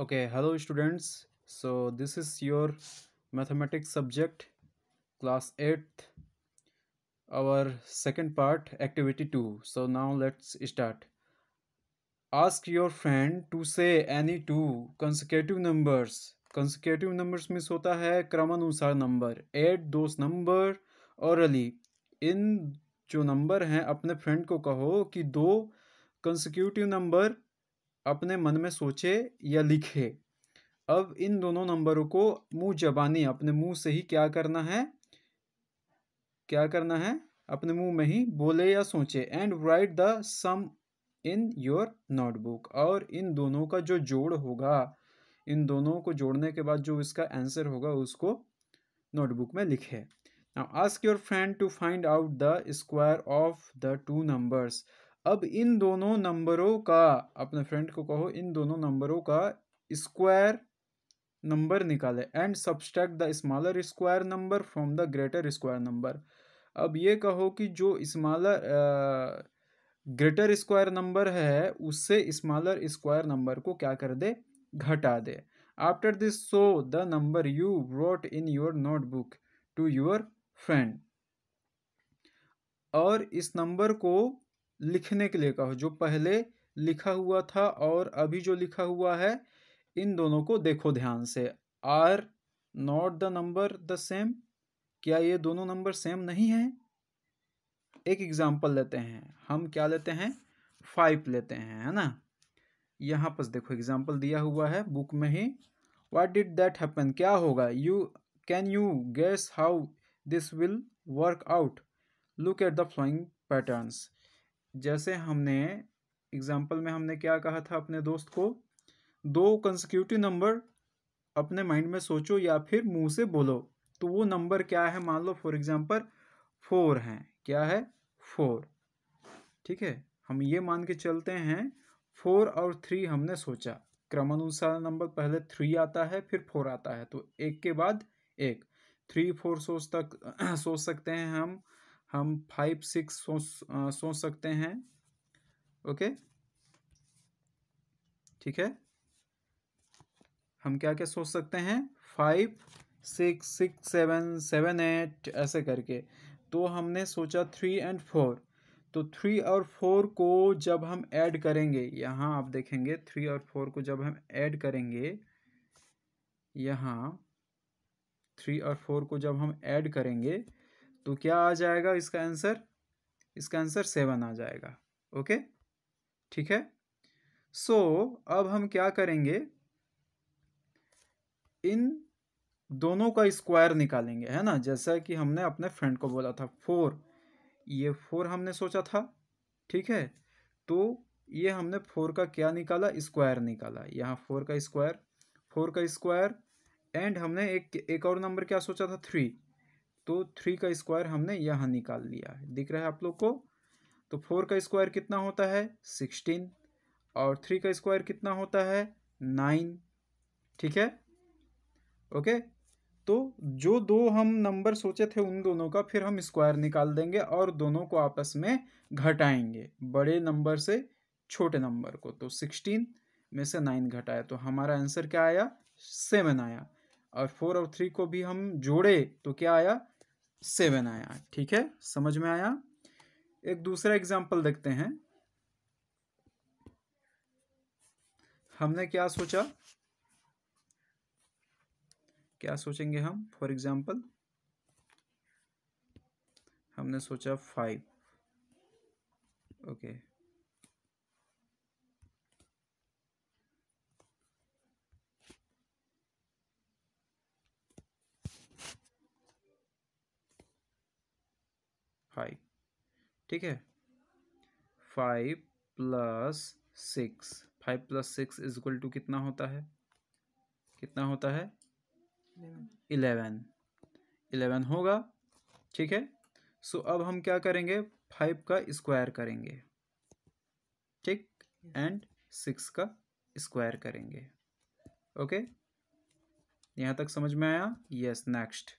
okay hello students so this is your mathematics subject class 8th our second part activity 2 so now let's start ask your friend to say any two consecutive numbers consecutive numbers means hota hai क्रमानुसार number add those number orally इन जो number हैं अपने friend को कहो कि दो consecutive number अपने मन में सोचे या लिखे अब इन दोनों नंबरों को मुंह जबानी अपने मुंह से ही क्या करना है क्या करना है अपने मुंह में ही बोले या सोचे and write the sum in your notebook और इन दोनों का जो जोड़ होगा इन दोनों को जोड़ने के बाद जो इसका आंसर होगा उसको नोटबुक में लिखे now ask your friend to find out the square of the two numbers अब इन दोनों नंबरों का अपने फ्रेंड को कहो इन दोनों नंबरों का स्क्वायर नंबर निकाले and subtract the smaller square number from the greater square number अब ये कहो कि जो स्मॉलर ग्रेटर स्क्वायर नंबर है उससे स्मॉलर स्क्वायर नंबर को क्या कर दे घटा दे after this so the number you wrote in your notebook to your friend और इस नंबर को लिखने के लिए कहो जो पहले लिखा हुआ था और अभी जो लिखा हुआ है इन दोनों को देखो ध्यान से are not the number the same क्या ये दोनों नंबर सेम नहीं है एक एग्जाम्पल लेते हैं हम क्या लेते हैं फाइव लेते हैं है ना यहाँ पर देखो एग्जाम्पल दिया हुआ है बुक में ही वाट डिड दैट हैपन क्या होगा you can you guess how this will work out look at the following patterns जैसे हमने एग्जाम्पल में हमने क्या कहा था अपने दोस्त को दो कंसिक्यूटिव नंबर अपने माइंड में सोचो या फिर मुंह से बोलो तो वो नंबर क्या है मान लो फॉर एग्जाम्पल फोर है क्या है फोर ठीक है हम ये मान के चलते हैं फोर और थ्री हमने सोचा क्रमानुसार नंबर पहले थ्री आता है फिर फोर आता है तो एक के बाद एक थ्री फोर सोच तक सोच सकते हैं हम हम फाइव सिक्स सोच सोच सकते हैं ओके ठीक है हम क्या क्या सोच सकते हैं five six six seven seven eight ऐसे करके तो हमने सोचा थ्री एंड फोर तो थ्री और फोर को जब हम ऐड करेंगे यहाँ आप देखेंगे थ्री और फोर को जब हम ऐड करेंगे यहाँ थ्री और फोर को जब हम ऐड करेंगे तो क्या आ जाएगा इसका आंसर इसका आंसर सेवन आ जाएगा ओके ठीक है सो so, अब हम क्या करेंगे इन दोनों का स्क्वायर निकालेंगे है ना जैसा कि हमने अपने फ्रेंड को बोला था फोर ये फोर हमने सोचा था ठीक है तो ये हमने फोर का क्या निकाला स्क्वायर निकाला यहाँ फोर का स्क्वायर फोर का स्क्वायर एंड हमने एक एक और नंबर क्या सोचा था थ्री तो थ्री का स्क्वायर हमने यहाँ निकाल लिया है दिख रहा है आप लोग को तो फोर का स्क्वायर कितना होता है सिक्सटीन और थ्री का स्क्वायर कितना होता है नाइन ठीक है ओके तो जो दो हम नंबर सोचे थे उन दोनों का फिर हम स्क्वायर निकाल देंगे और दोनों को आपस में घटाएंगे बड़े नंबर से छोटे नंबर को तो सिक्सटीन में से नाइन घटाया तो हमारा आंसर क्या आया सेवन आया और फोर और थ्री को भी हम जोड़े तो क्या आया सेवन आया ठीक है समझ में आया एक दूसरा एग्जाम्पल देखते हैं हमने क्या सोचा क्या सोचेंगे हम फॉर एग्जाम्पल हमने सोचा फाइव ओके okay. ठीक है five plus six five plus six is equal to कितना होता है कितना होता है इलेवन इलेवन होगा ठीक है सो so, अब हम क्या करेंगे फाइव का स्क्वायर करेंगे ठीक एंड सिक्स का स्क्वायर करेंगे ओके okay? यहाँ तक समझ में आया यस नेक्स्ट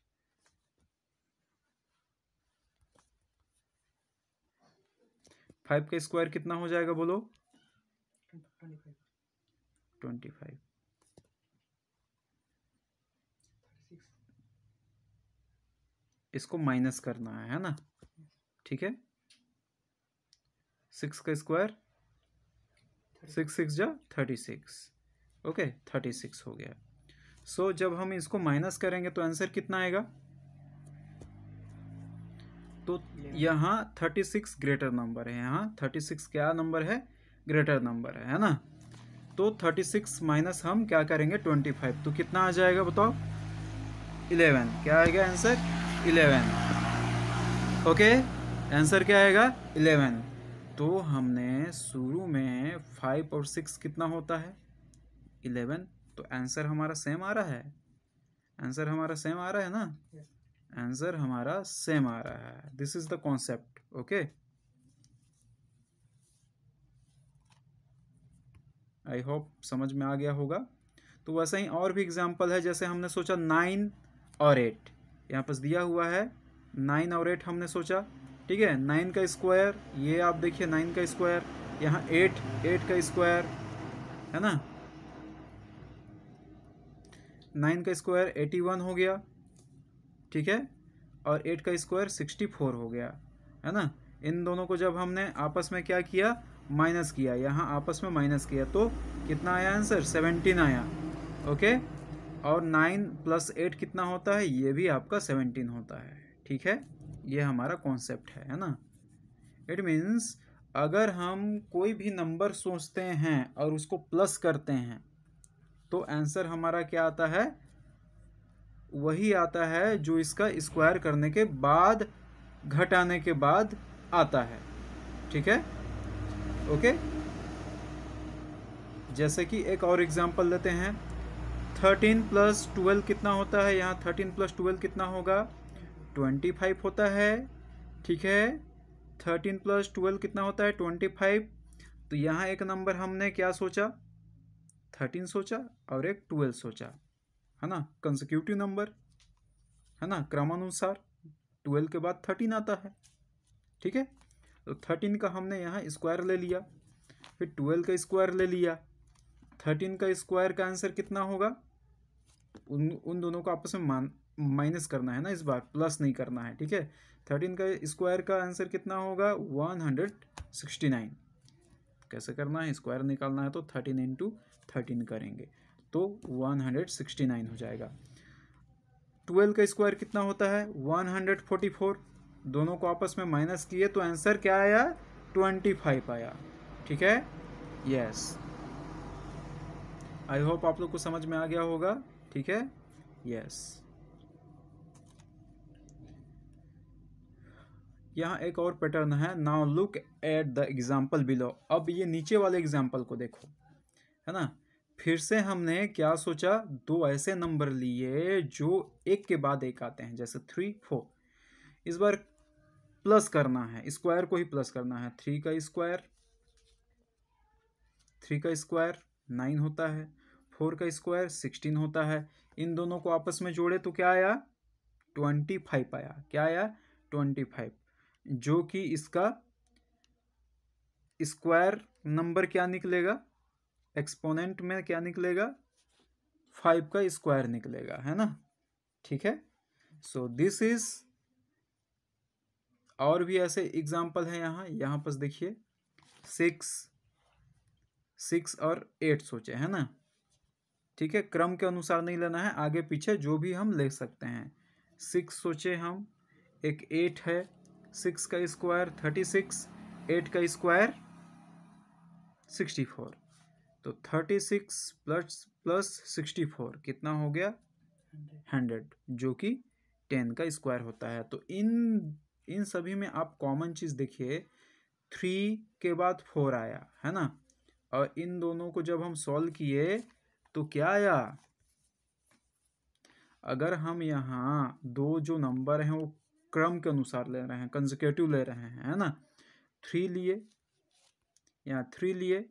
फाइव का स्क्वायर कितना हो जाएगा बोलो ट्वेंटी फाइव इसको माइनस करना है है ना ठीक है सिक्स का स्क्वायर सिक्स सिक्स जा thirty six okay thirty six हो गया सो so, जब हम इसको माइनस करेंगे तो आंसर कितना आएगा तो यहाँ थर्टी सिक्स ग्रेटर नंबर है यहाँ थर्टी सिक्स क्या नंबर है ग्रेटर नंबर है है ना तो थर्टी सिक्स माइनस हम क्या करेंगे ट्वेंटी फाइव तो कितना आ जाएगा बताओ इलेवन क्या आएगा आंसर इलेवन ओके आंसर क्या आएगा इलेवन तो हमने शुरू में फाइव और सिक्स कितना होता है इलेवन तो आंसर हमारा सेम आ रहा है आंसर हमारा सेम आ रहा है ना आंसर हमारा सेम आ रहा है this is the concept okay I hope समझ में आ गया होगा तो वैसे ही और भी एग्जाम्पल है जैसे हमने सोचा नाइन और एट यहाँ पर दिया हुआ है नाइन और एट हमने सोचा ठीक है नाइन का स्क्वायर ये आप देखिए नाइन का स्क्वायर यहाँ एट एट का स्क्वायर है ना नाइन का स्क्वायर एटी वन हो गया ठीक है और एट का स्क्वायर सिक्सटी फोर हो गया है ना इन दोनों को जब हमने आपस में क्या किया माइनस किया यहाँ आपस में माइनस किया तो कितना आया आंसर सेवनटीन आया ओके और नाइन प्लस एट कितना होता है ये भी आपका सेवनटीन होता है ठीक है ये हमारा कॉन्सेप्ट है है ना इट मीन्स अगर हम कोई भी नंबर सोचते हैं और उसको प्लस करते हैं तो आंसर हमारा क्या आता है वही आता है जो इसका स्क्वायर करने के बाद घटाने के बाद आता है ठीक है ओके जैसे कि एक और एग्जांपल लेते हैं थर्टीन प्लस ट्वेल्व कितना होता है यहाँ थर्टीन प्लस ट्वेल्व कितना होगा ट्वेंटी फाइव होता है ठीक है थर्टीन प्लस ट्वेल्व कितना होता है ट्वेंटी फाइव तो यहाँ एक नंबर हमने क्या सोचा थर्टीन सोचा और एक ट्वेल्व सोचा है ना कंसिक्यूटिव नंबर है ना क्रमानुसार ट्वेल्व के बाद थर्टीन आता है ठीक है तो थर्टीन का हमने यहाँ स्क्वायर ले लिया फिर ट्वेल्व का स्क्वायर ले लिया थर्टीन का स्क्वायर का आंसर कितना होगा उन उन दोनों को आपस में मान माइनस करना है ना इस बार प्लस नहीं करना है ठीक है थर्टीन का स्क्वायर का आंसर कितना होगा वन हंड्रेड सिक्सटी नाइन कैसे करना है स्क्वायर निकालना है तो थर्टीन इंटू थर्टीन करेंगे तो 169 हो जाएगा 12 का स्क्वायर कितना होता है 144 दोनों को आपस में माइनस किए तो आंसर क्या आया 25 आया ठीक है यस आई होप आप लोग को समझ में आ गया होगा ठीक है यस यहाँ एक और पैटर्न है now look at the example below अब ये नीचे वाले एग्जाम्पल को देखो है ना फिर से हमने क्या सोचा दो ऐसे नंबर लिए जो एक के बाद एक आते हैं जैसे थ्री फोर इस बार प्लस करना है स्क्वायर को ही प्लस करना है थ्री का स्क्वायर थ्री का स्क्वायर नाइन होता है फोर का स्क्वायर सिक्सटीन होता है इन दोनों को आपस में जोड़े तो क्या आया ट्वेंटी फाइव आया क्या आया ट्वेंटी फाइव जो कि इसका स्क्वायर नंबर क्या निकलेगा एक्सपोनेंट में क्या निकलेगा फाइव का स्क्वायर निकलेगा है ना ठीक है सो दिस इज और भी ऐसे एग्जाम्पल है यहाँ यहाँ पर देखिए सिक्स सिक्स और एट सोचे है ना ठीक है क्रम के अनुसार नहीं लेना है आगे पीछे जो भी हम ले सकते हैं सिक्स सोचे हम एक एट है सिक्स का स्क्वायर थर्टी सिक्स एट का स्क्वायर सिक्सटी फोर तो thirty six plus plus sixty four कितना हो गया हंड्रेड जो कि टेन का स्क्वायर होता है तो इन इन सभी में आप कॉमन चीज़ देखिए थ्री के बाद फोर आया है ना और इन दोनों को जब हम सॉल्व किए तो क्या आया अगर हम यहाँ दो जो नंबर हैं वो क्रम के अनुसार ले रहे हैं कंजिकेटिव ले रहे हैं है ना थ्री लिए यहाँ थ्री लिए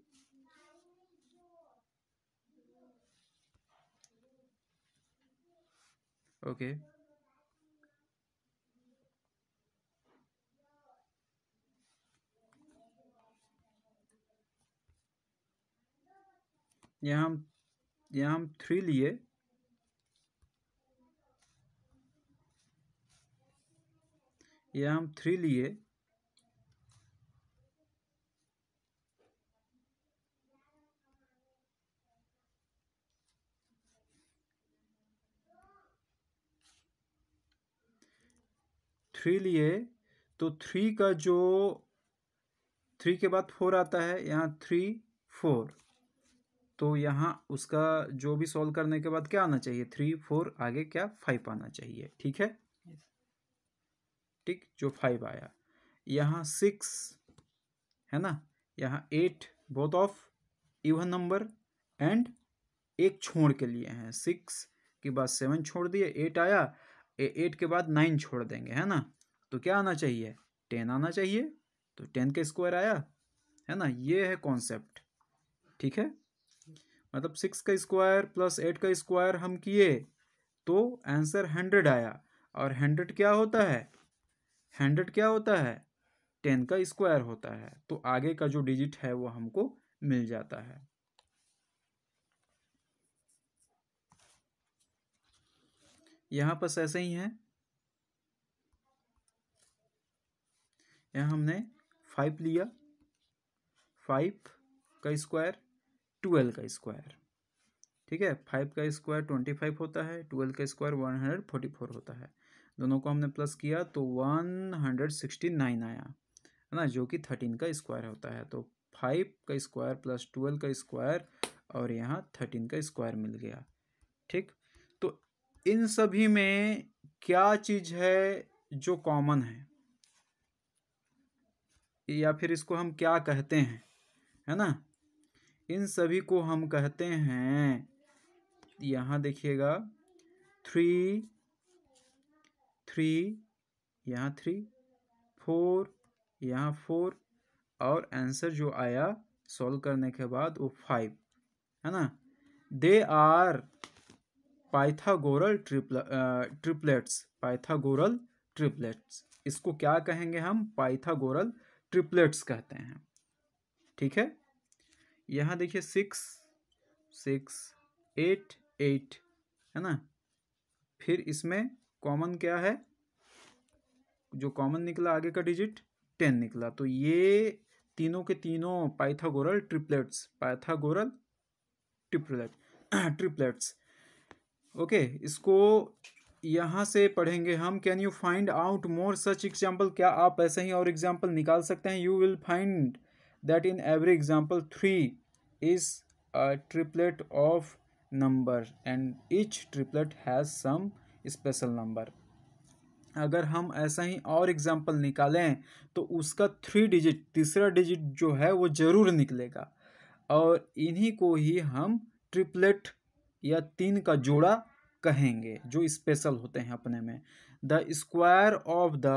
ओके यहाँ हम यहाँ हम थ्री लिए यहाँ हम थ्री लिए थ्री लिए तो थ्री का जो थ्री के बाद फोर आता है यहाँ थ्री फोर तो यहाँ उसका जो भी सॉल्व करने के बाद क्या आना चाहिए थ्री फोर आगे क्या फाइव आना चाहिए ठीक है ठीक जो फाइव आया यहाँ सिक्स है ना यहाँ eight both of even number and एक छोड़ के लिए हैं सिक्स के बाद सेवन छोड़ दिए एट आया एट के बाद नाइन छोड़ देंगे है ना तो क्या आना चाहिए टेन आना चाहिए तो टेन का स्क्वायर आया है ना ये है कॉन्सेप्ट ठीक है मतलब सिक्स का स्क्वायर प्लस एट का स्क्वायर हम किए तो आंसर हंड्रेड आया और हंड्रेड क्या होता है हंड्रेड क्या होता है टेन का स्क्वायर होता है तो आगे का जो डिजिट है वो हमको मिल जाता है यहाँ पर ऐसे ही है यहाँ हमने फाइव लिया फाइव का स्क्वायर ट्वेल्व का स्क्वायर ठीक है फाइव का स्क्वायर ट्वेंटी फाइव होता है ट्वेल्व का square one hundred forty four होता है दोनों को हमने प्लस किया तो वन हंड्रेड सिक्सटी नाइन आया है ना जो कि थर्टीन का स्क्वायर होता है तो फाइव का स्क्वायर प्लस ट्वेल्व का स्क्वायर और यहाँ थर्टीन का स्क्वायर मिल गया ठीक इन सभी में क्या चीज़ है जो कॉमन है या फिर इसको हम क्या कहते हैं है ना इन सभी को हम कहते हैं यहाँ देखिएगा थ्री थ्री यहाँ थ्री फोर यहाँ फोर और आंसर जो आया सॉल्व करने के बाद वो फाइव है ना they are Pythagorean triple triplets Pythagorean triplets इसको क्या कहेंगे हम पाइथागोरल ट्रिपलेट्स कहते हैं ठीक है यहाँ देखिए सिक्स सिक्स एट एट है ना फिर इसमें कॉमन क्या है जो कॉमन निकला आगे का डिजिट टेन निकला तो ये तीनों के तीनों Pythagorean triplets Pythagorean triplet triplets okay okay, इसको यहाँ से पढ़ेंगे हम can you find out more such example क्या आप ऐसे ही और एग्जाम्पल निकाल सकते हैं you will find that in every example three is triplet of number and each triplet has some special number अगर हम ऐसा ही और एग्जाम्पल निकालें तो उसका थ्री डिजिट तीसरा डिजिट जो है वो ज़रूर निकलेगा और इन्हीं को ही हम ट्रिपलेट या तीन का जोड़ा कहेंगे जो स्पेशल होते हैं अपने में the square of the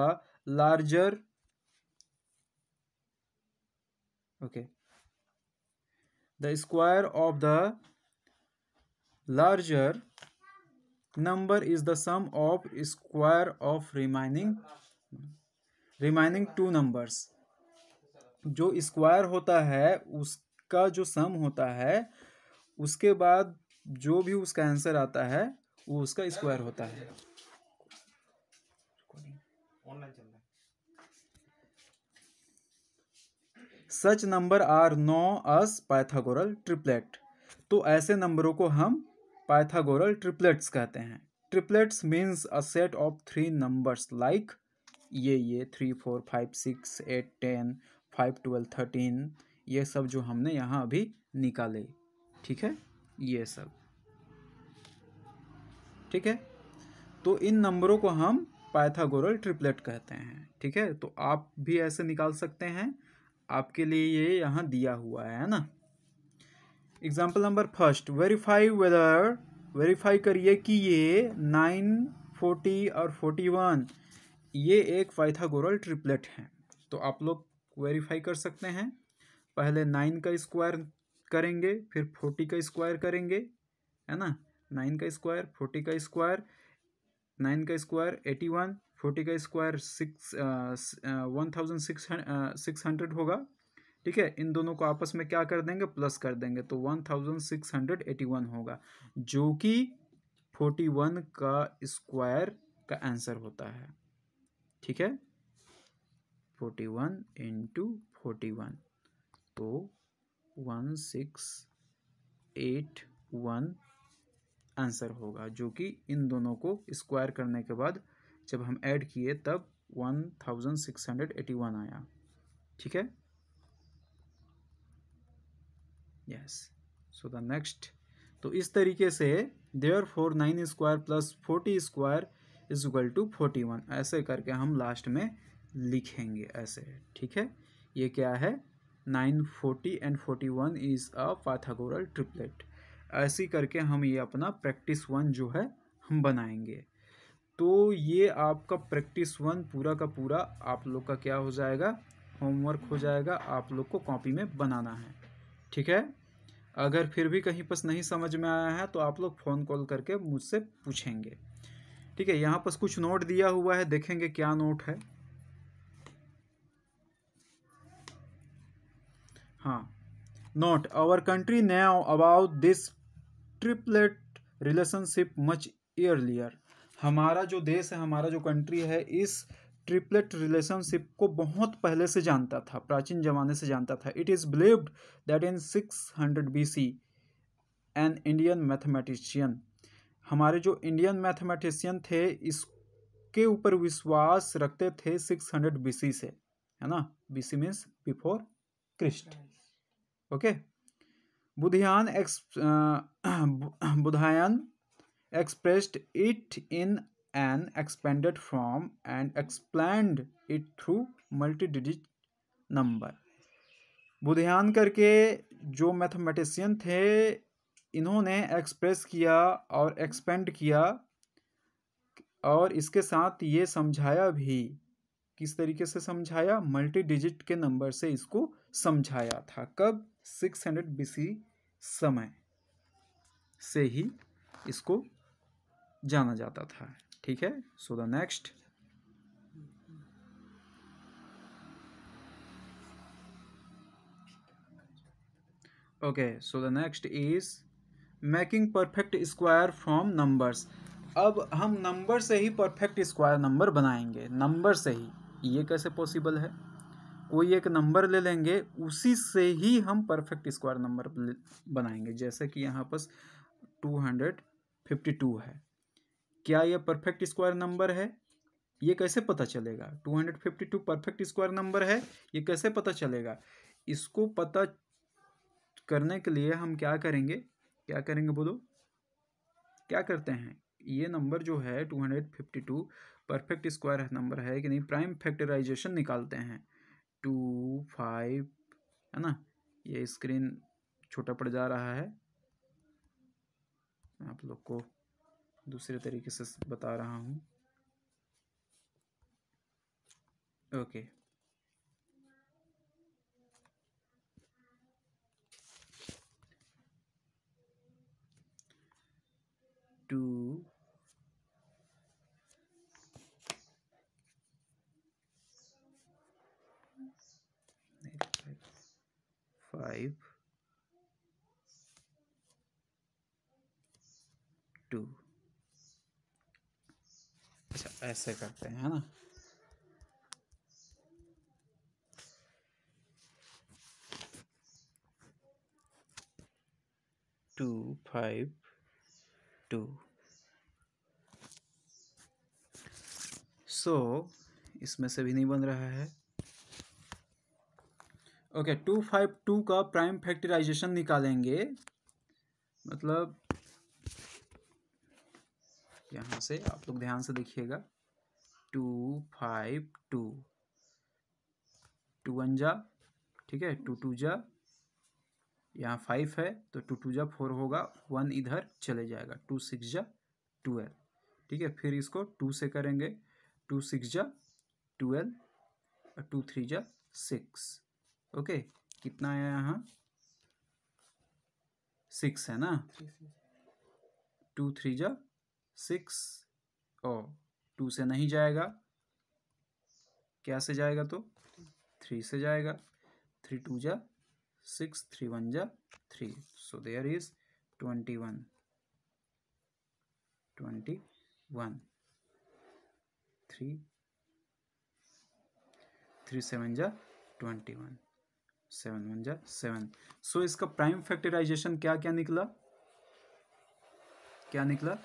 larger okay the square of the larger number is the sum of square of remaining remaining two numbers जो स्क्वायर होता है उसका जो सम होता है उसके बाद जो भी उसका आंसर आता है वो उसका स्क्वायर होता है such number are known as Pythagorean triplet तो ऐसे नंबरों को हम पाइथागोरल ट्रिपलेट्स कहते हैं triplets means a set of three numbers like ये ये three four five six eight ten five twelve thirteen ये सब जो हमने यहाँ अभी निकाले ठीक है ये सब ठीक है तो इन नंबरों को हम पाइथागोरल ट्रिपलेट कहते हैं ठीक है तो आप भी ऐसे निकाल सकते हैं आपके लिए ये यहाँ दिया हुआ है ना example number first verify whether verify करिए कि ये नाइन फोर्टी और फोर्टी वन ये एक पाइथागोरल ट्रिपलेट है तो आप लोग वेरीफाई कर सकते हैं पहले नाइन का स्क्वायर करेंगे फिर फोर्टी का स्क्वायर करेंगे है ना नाइन का स्क्वायर फोर्टी का स्क्वायर नाइन का स्क्वायर एटी वन फोर्टी का square six one thousand six six hundred होगा ठीक है इन दोनों को आपस में क्या कर देंगे प्लस कर देंगे तो one thousand six hundred eighty one होगा जो कि फोर्टी वन का स्क्वायर का आंसर होता है ठीक है forty one into forty one तो one six eight one answer होगा जो कि इन दोनों को स्क्वायर करने के बाद जब हम ऐड किए तब one thousand six hundred eighty one आया ठीक है यस सो द नेक्स्ट तो इस तरीके से therefore nine square plus forty square is equal to forty one ऐसे करके हम लास्ट में लिखेंगे ऐसे ठीक है ये क्या है 940 and 41 is a Pythagorean triplet ऐसी करके हम ये अपना प्रैक्टिस वन जो है हम बनाएंगे तो ये आपका प्रैक्टिस वन पूरा का पूरा आप लोग का क्या हो जाएगा होमवर्क हो जाएगा आप लोग को कॉपी में बनाना है ठीक है अगर फिर भी कहीं पर नहीं समझ में आया है तो आप लोग फ़ोन कॉल करके मुझसे पूछेंगे ठीक है यहाँ पर कुछ नोट दिया हुआ है देखेंगे क्या नोट है हाँ note our country now about this triplet relationship much earlier हमारा जो देश है हमारा जो कंट्री है इस ट्रिपलेट रिलेशनशिप को बहुत पहले से जानता था प्राचीन जमाने से जानता था it is believed that in six hundred B C an Indian mathematician हमारे जो इंडियन मैथमेटिशियन थे इसके ऊपर विश्वास रखते थे सिक्स हंड्रेड बी सी से है ना B C means before Christ okay Baudhayana एक्स Baudhayana expressed it in an expanded form and explained it through multi digit number Baudhayana करके जो मैथमेटिशियन थे इन्होंने एक्सप्रेस किया और एक्सपेंड किया और इसके साथ ये समझाया भी किस तरीके से समझाया मल्टी डिजिट के नंबर से इसको समझाया था कब सिक्स हंड्रेड बीसी समय से ही इसको जाना जाता था ठीक है so the next okay so the next is making perfect square from numbers अब हम नंबर से ही परफेक्ट स्क्वायर नंबर बनाएंगे नंबर से ही ये कैसे पॉसिबल है कोई एक नंबर ले लेंगे उसी से ही हम परफेक्ट स्क्वायर नंबर बनाएंगे जैसे कि यहाँ पर टू हंड्रेड फिफ्टी टू है क्या यह परफेक्ट स्क्वायर नंबर है ये कैसे पता चलेगा two hundred fifty two perfect square number है ये कैसे पता चलेगा इसको पता करने के लिए हम क्या करेंगे क्या करेंगे बोलो क्या करते हैं ये नंबर जो है two hundred fifty two perfect square number है कि नहीं प्राइम फैक्टराइजेशन निकालते हैं टू फाइव है ना ये स्क्रीन छोटा पड़ जा रहा है आप लोग को दूसरे तरीके से बता रहा हूँ ओके टू five टू अच्छा ऐसे करते हैं है ना टू फाइव टू सो इसमें से भी नहीं बन रहा है ओके टू फाइव टू का प्राइम फैक्टराइजेशन निकालेंगे मतलब यहाँ से आप लोग ध्यान से देखिएगा two five two two one जा ठीक है टू टू जा यहाँ फाइव है तो टू टू जा फोर होगा वन इधर चले जाएगा टू सिक्स जा ट्वेल्व ठीक है फिर इसको टू से करेंगे टू सिक्स जा ट्वेल्व और टू थ्री जा सिक्स ओके कितना आया यहाँ सिक्स है ना टू थ्री जा सिक्स ओ टू से नहीं जाएगा क्या से जाएगा तो थ्री से जाएगा थ्री टू जा सिक्स थ्री वन जा three so there is twenty one twenty one three three seven जा ट्वेंटी वन सेवन वन जा सेवन सो इसका प्राइम फैक्टराइजेशन क्या क्या निकला क्या निकला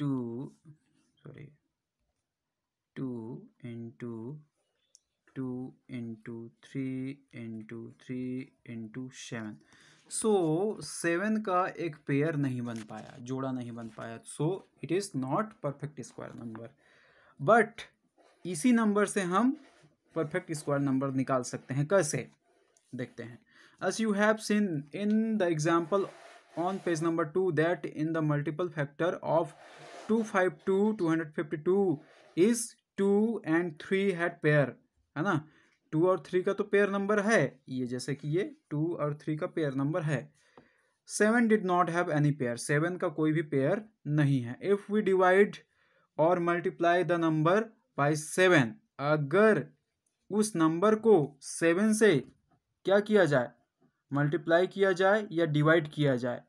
two sorry two into two into three into three into seven so so, seven का एक पेयर नहीं बन पाया जोड़ा नहीं बन पाया so it is not perfect square number but इसी नंबर से हम परफेक्ट स्क्वायर नंबर निकाल सकते हैं कैसे देखते हैं as you have seen in the example on page number two that in the multiple factor of two five two two hundred fifty two is two and three had pair है ना to और three का तो pair number है ये जैसे कि ये टू और थ्री का पेयर नंबर है seven did not have any pair seven का कोई भी पेयर नहीं है इफ़ वी डिवाइड और multiply the number by seven अगर उस नंबर को सेवन से क्या किया जाए मल्टीप्लाई किया जाए या डिवाइड किया जाए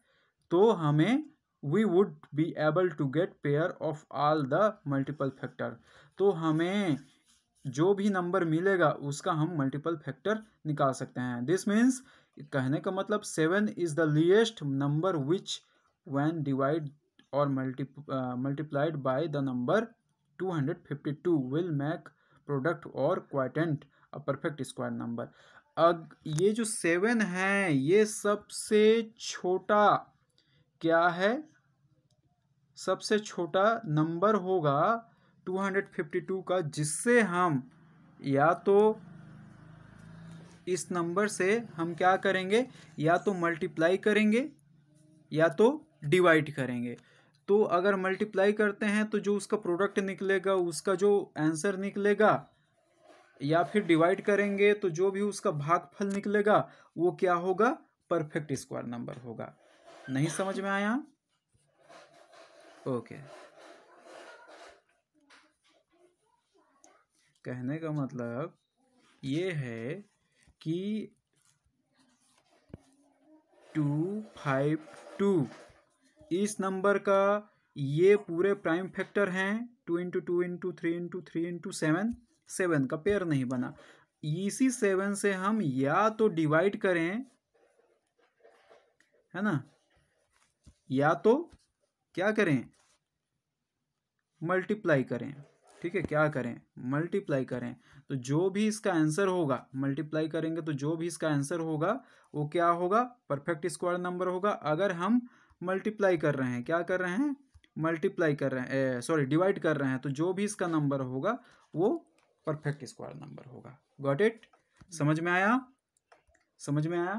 तो हमें we would be able to get pair of all the multiple factor तो हमें जो भी नंबर मिलेगा उसका हम मल्टीपल फैक्टर निकाल सकते हैं दिस मीन्स कहने का मतलब seven is the least number which when divide और multi multiplied by the number two hundred fifty two will make product और quotient a perfect square number अब ये जो सेवन है ये सबसे छोटा क्या है सबसे छोटा नंबर होगा 252 का जिससे हम या तो इस नंबर से हम क्या करेंगे या तो मल्टीप्लाई करेंगे या तो डिवाइड करेंगे तो अगर मल्टीप्लाई करते हैं तो जो उसका प्रोडक्ट निकलेगा उसका जो आंसर निकलेगा या फिर डिवाइड करेंगे तो जो भी उसका भागफल निकलेगा वो क्या होगा परफेक्ट स्क्वायर नंबर होगा नहीं समझ में आया ओके okay. कहने का मतलब ये है कि टू फाइव टू इस नंबर का ये पूरे प्राइम फैक्टर हैं two into two into three into three into seven seven का पेयर नहीं बना इसी सेवन से हम या तो डिवाइड करें है ना या तो क्या करें मल्टीप्लाई करें ठीक है क्या करें मल्टीप्लाई करें तो जो भी इसका आंसर होगा मल्टीप्लाई करेंगे तो जो भी इसका आंसर होगा वो क्या होगा परफेक्ट स्क्वायर नंबर होगा अगर हम मल्टीप्लाई कर रहे हैं क्या कर रहे हैं मल्टीप्लाई कर रहे हैं सॉरी डिवाइड कर रहे हैं तो जो भी इसका नंबर होगा वो परफेक्ट स्क्वायर नंबर होगा गॉट इट समझ में आया समझ में आया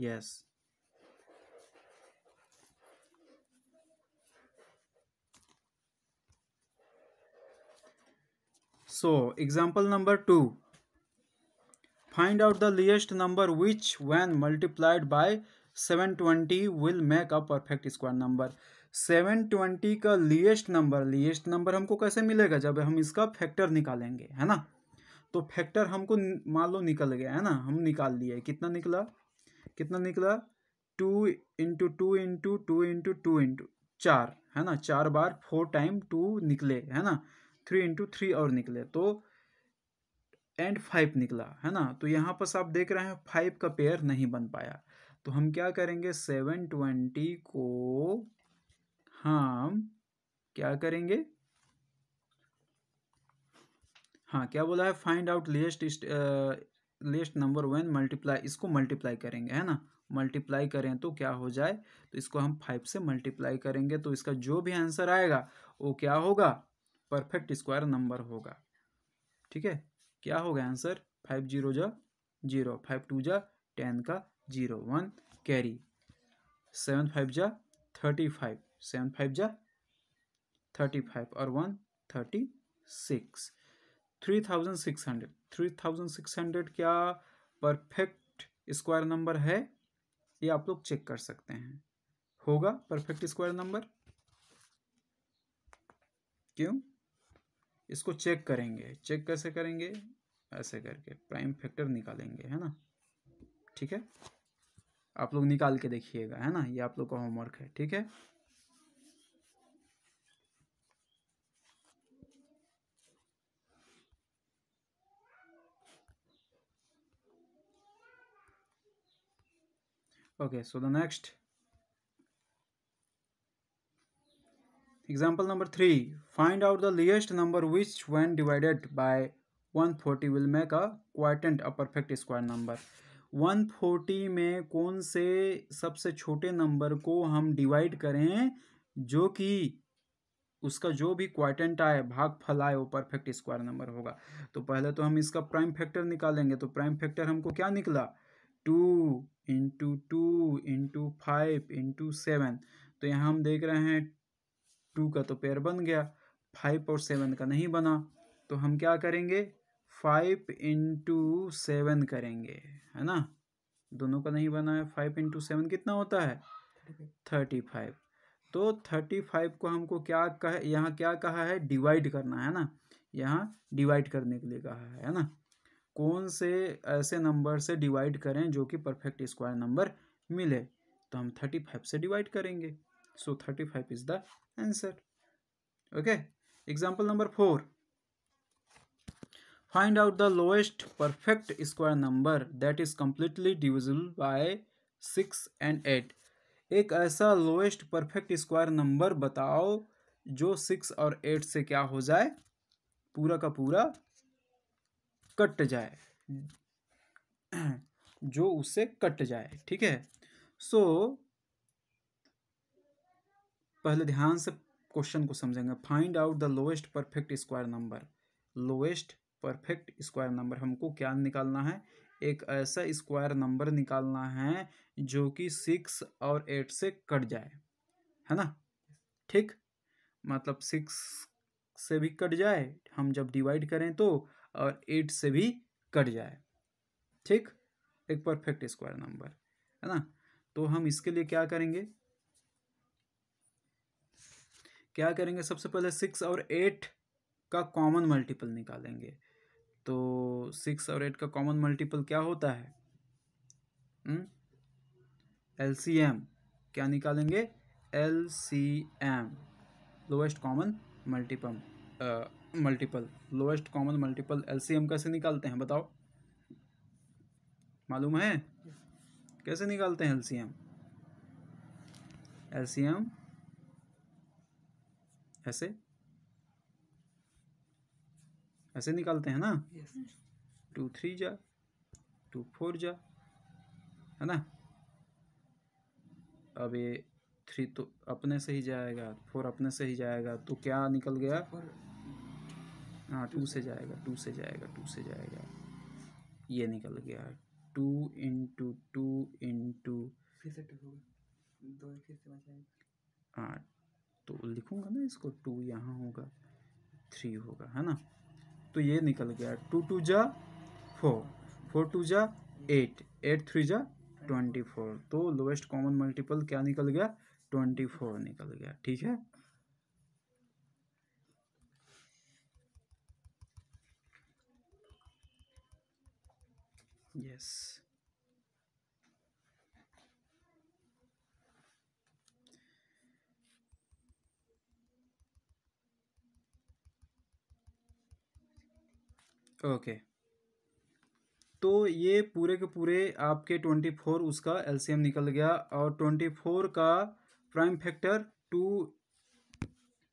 yes yes. So, example number 2. Find out the least number which when multiplied by 720 will make a perfect square number. 720 का लीएस्ट नंबर लीएस्ट नंबर हमको कैसे मिलेगा जब हम इसका फैक्टर निकालेंगे है ना तो फैक्टर हमको मान लो निकल गया है ना हम निकाल लिए कितना निकला कितना निकला two into two into two into two into चार है ना चार बार फोर टाइम टू निकले है ना थ्री इंटू थ्री और निकले तो एंड फाइव निकला है ना तो यहाँ पर आप देख रहे हैं फाइव का पेयर नहीं बन पाया तो हम क्या करेंगे सेवन ट्वेंटी को हम क्या करेंगे हाँ क्या बोला है find out least least number one multiply इसको मल्टीप्लाई करेंगे है ना मल्टीप्लाई करें तो क्या हो जाए तो इसको हम फाइव से मल्टीप्लाई करेंगे तो इसका जो भी आंसर आएगा वो क्या होगा परफेक्ट स्क्वायर नंबर होगा ठीक है क्या होगा आंसर फाइव जीरो जा जीरो फाइव टू जा टेन का zero one carry seven five जा थर्टी फाइव सेवन फाइव जा थर्टी फाइव और one thirty six three thousand six hundred three thousand six hundred क्या परफेक्ट स्क्वायर नंबर है ये आप लोग चेक कर सकते हैं होगा परफेक्ट स्क्वायर नंबर क्यों इसको चेक करेंगे चेक कैसे करेंगे ऐसे करके प्राइम फैक्टर निकालेंगे है ना ठीक है आप लोग निकाल के देखिएगा है ना ये आप लोग का होमवर्क है ठीक है okay so the next Example number out Find out the which number which when divided by 140 will make a अ a perfect square number. 140 में कौन से सबसे छोटे नंबर को हम डिवाइड करें जो कि उसका जो भी क्वाटेंट आए भाग फल आए वो परफेक्ट स्क्वायर नंबर होगा तो पहले तो हम इसका प्राइम फैक्टर निकालेंगे तो प्राइम फैक्टर हमको क्या निकला two into two into five into seven तो यहाँ हम देख रहे हैं टू का तो पेयर बन गया फाइव और सेवन का नहीं बना तो हम क्या करेंगे फाइव इंटू सेवन करेंगे है ना दोनों का नहीं बना है फाइव इंटू सेवन कितना होता है थर्टी फाइव तो थर्टी फाइव को हमको क्या कह यहाँ क्या कहा है डिवाइड करना है ना यहाँ डिवाइड करने के लिए कहा है ना कौन से ऐसे नंबर से डिवाइड करें जो कि परफेक्ट स्क्वायर नंबर मिले तो हम थर्टी फाइव से डिवाइड करेंगे so 35 is the answer okay example number 4 find out the lowest perfect square number that is completely divisible by 6 and 8 ek aisa lowest perfect square number batao jo 6 aur 8 se kya ho jaye pura ka pura कट जाए जो उससे cut जाए ठीक है सो so, पहले ध्यान से क्वेश्चन को समझेंगे find out the lowest perfect square number lowest perfect square number हमको क्या निकालना है एक ऐसा स्क्वायर नंबर निकालना है जो कि सिक्स और एट से कट जाए है ना ठीक मतलब सिक्स से भी कट जाए हम जब डिवाइड करें तो और एट से भी कट जाए ठीक एक परफेक्ट स्क्वायर नंबर है ना तो हम इसके लिए क्या करेंगे क्या करेंगे सबसे पहले सिक्स और एट का कॉमन मल्टीपल निकालेंगे तो सिक्स और एट का कॉमन मल्टीपल क्या होता है एल सी एम क्या निकालेंगे L C M lowest common multiple multiple lowest common multiple L C M कैसे निकालते हैं बताओ मालूम है कैसे निकालते हैं L C M L C M ऐसे ऐसे निकालते हैं ना टू थ्री जा टू फोर जा है ना अब ये थ्री तो अपने से ही जाएगा फोर अपने से ही जाएगा तो क्या निकल गया हाँ टू से जाएगा टू से जाएगा टू से जाएगा ये निकल गया टू इंटू टू इंटू फिर से टू होगा दो से बचाएगा हाँ तो लिखूंगा ना इसको टू यहाँ होगा थ्री होगा है ना तो ये निकल गया टू टू जा फोर फोर टू जा एट एट थ्री जा ट्वेंटी फोर तो लोवेस्ट कॉमन मल्टीपल क्या निकल गया ट्वेंटी फोर निकल गया ठीक है यस yes. ओके तो ये पूरे के पूरे आपके ट्वेंटी फोर उसका एलसीएम निकल गया और ट्वेंटी फोर का prime factor two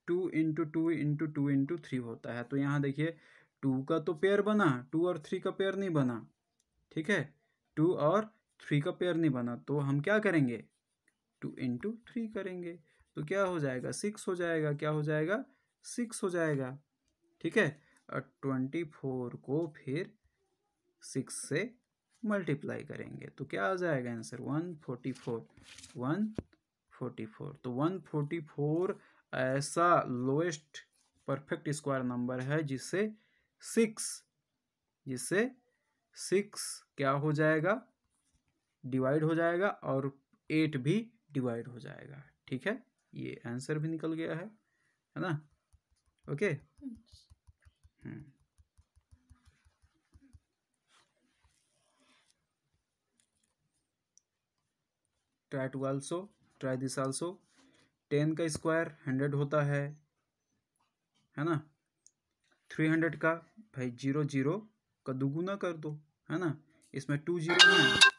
two into two into two into three होता है तो यहाँ देखिए टू का तो पेयर बना टू और थ्री का पेयर नहीं बना ठीक है टू और थ्री का पेयर नहीं बना तो हम क्या करेंगे टू इंटू थ्री करेंगे तो क्या हो जाएगा सिक्स हो जाएगा क्या हो जाएगा सिक्स हो जाएगा ठीक है ट्वेंटी फोर को फिर सिक्स से मल्टीप्लाई करेंगे तो क्या आ जाएगा answer one forty four one forty four तो वन फोर्टी फोर ऐसा लोएस्ट परफेक्ट स्क्वायर नंबर है जिससे सिक्स जिससे सिक्स क्या हो जाएगा डिवाइड हो जाएगा और एट भी डिवाइड हो जाएगा ठीक है ये आंसर भी निकल गया है है ना okay try to also try this also ten का स्क्वायर हंड्रेड होता है है ना थ्री हंड्रेड का भाई जीरो जीरो का दुगुना कर दो है ना इसमें टू जीरो हैं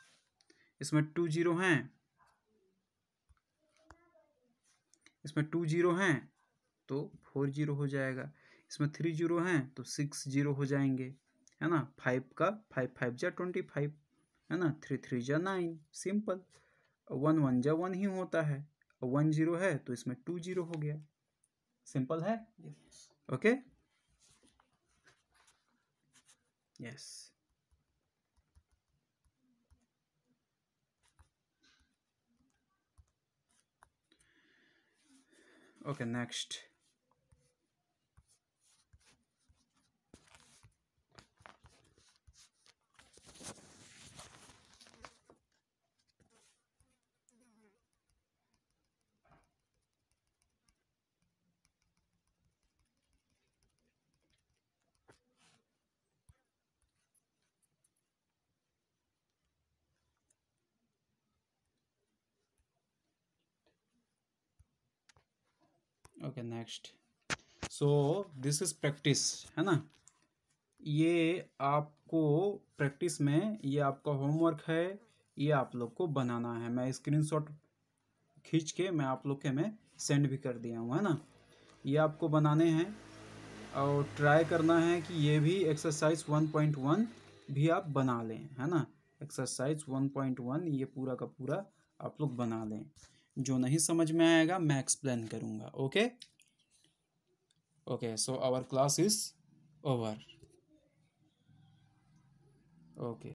इसमें टू जीरो हैं इसमें टू जीरो हैं तो फोर जीरो हो जाएगा इसमें थ्री जीरो हैं तो सिक्स जीरो हो जाएंगे है ना फाइव का फाइव फाइव जा ट्वेंटी फाइव है ना थ्री थ्री जा नाइन सिंपल वन वन जा वन ही होता है वन जीरो है तो इसमें टू जीरो हो गया सिंपल है okay yes okay next okay next so this is practice है ना ये आपको प्रैक्टिस में ये आपका होमवर्क है ये आप लोग को बनाना है मैं स्क्रीनशॉट खींच के मैं आप लोग के मैं सेंड भी कर दिया हूँ है ना ये आपको बनाने हैं और ट्राई करना है कि ये भी एक्सरसाइज वन पॉइंट वन भी आप बना लें है ना एक्सरसाइज वन पॉइंट वन ये पूरा का पूरा आप लोग बना लें जो नहीं समझ में आएगा मैं एक्सप्लेन करूँगा okay okay so our class is over okay